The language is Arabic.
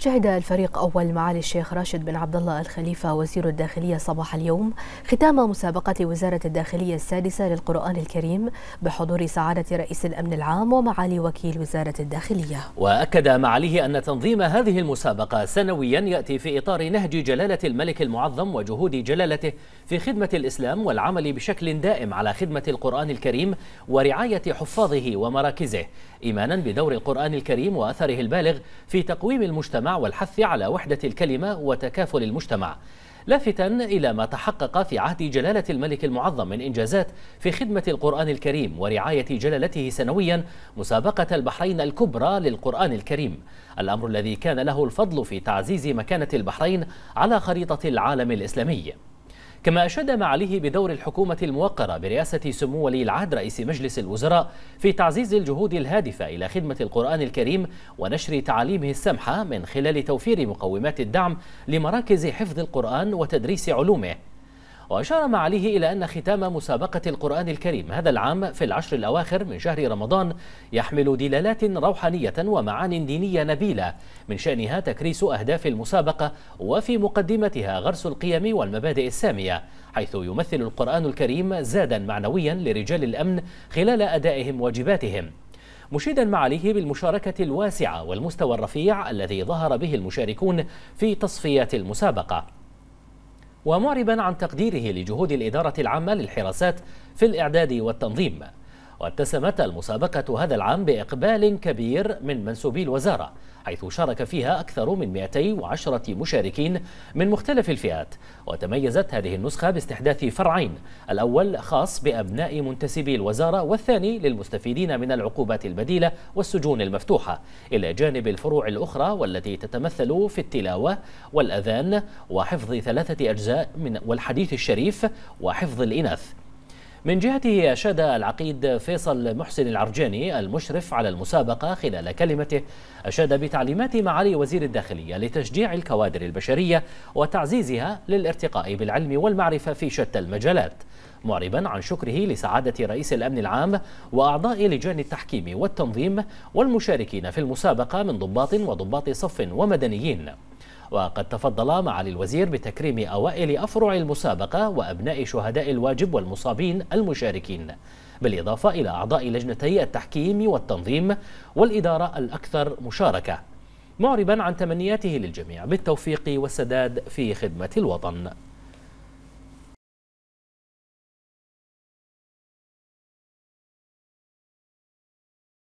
شهد الفريق أول معالي الشيخ راشد بن عبد الله الخليفة وزير الداخلية صباح اليوم ختام مسابقة وزارة الداخلية السادسة للقرآن الكريم بحضور سعادة رئيس الأمن العام ومعالي وكيل وزارة الداخلية وأكد معاليه أن تنظيم هذه المسابقة سنويا يأتي في إطار نهج جلالة الملك المعظم وجهود جلالته في خدمة الإسلام والعمل بشكل دائم على خدمة القرآن الكريم ورعاية حفاظه ومراكزه إيمانا بدور القرآن الكريم وأثره البالغ في تقويم المجتمع والحث على وحدة الكلمة وتكافل المجتمع لافتا إلى ما تحقق في عهد جلالة الملك المعظم من إنجازات في خدمة القرآن الكريم ورعاية جلالته سنويا مسابقة البحرين الكبرى للقرآن الكريم الأمر الذي كان له الفضل في تعزيز مكانة البحرين على خريطة العالم الإسلامي كما أشاد معاليه بدور الحكومة الموقرة برئاسة سمو ولي العهد رئيس مجلس الوزراء في تعزيز الجهود الهادفة إلى خدمة القرآن الكريم ونشر تعاليمه السمحة من خلال توفير مقومات الدعم لمراكز حفظ القرآن وتدريس علومه وأشار معاليه إلى أن ختام مسابقة القرآن الكريم هذا العام في العشر الأواخر من شهر رمضان يحمل دلالات روحانية ومعان دينية نبيلة من شأنها تكريس أهداف المسابقة وفي مقدمتها غرس القيم والمبادئ السامية حيث يمثل القرآن الكريم زادا معنويا لرجال الأمن خلال أدائهم واجباتهم مشيدا معاليه بالمشاركة الواسعة والمستوى الرفيع الذي ظهر به المشاركون في تصفيات المسابقة ومعربا عن تقديره لجهود الإدارة العامة للحراسات في الإعداد والتنظيم واتسمت المسابقة هذا العام بإقبال كبير من منسوبي الوزارة حيث شارك فيها أكثر من 210 مشاركين من مختلف الفئات وتميزت هذه النسخة باستحداث فرعين الأول خاص بأبناء منتسبي الوزارة والثاني للمستفيدين من العقوبات البديلة والسجون المفتوحة إلى جانب الفروع الأخرى والتي تتمثل في التلاوة والأذان وحفظ ثلاثة أجزاء من والحديث الشريف وحفظ الإناث من جهته أشاد العقيد فيصل محسن العرجاني المشرف على المسابقة خلال كلمته أشاد بتعليمات معالي وزير الداخلية لتشجيع الكوادر البشرية وتعزيزها للارتقاء بالعلم والمعرفة في شتى المجالات معربا عن شكره لسعادة رئيس الأمن العام وأعضاء لجان التحكيم والتنظيم والمشاركين في المسابقة من ضباط وضباط صف ومدنيين وقد تفضل معالي الوزير بتكريم أوائل أفرع المسابقة وأبناء شهداء الواجب والمصابين المشاركين بالإضافة إلى أعضاء لجنتي التحكيم والتنظيم والإدارة الأكثر مشاركة معربا عن تمنياته للجميع بالتوفيق والسداد في خدمة الوطن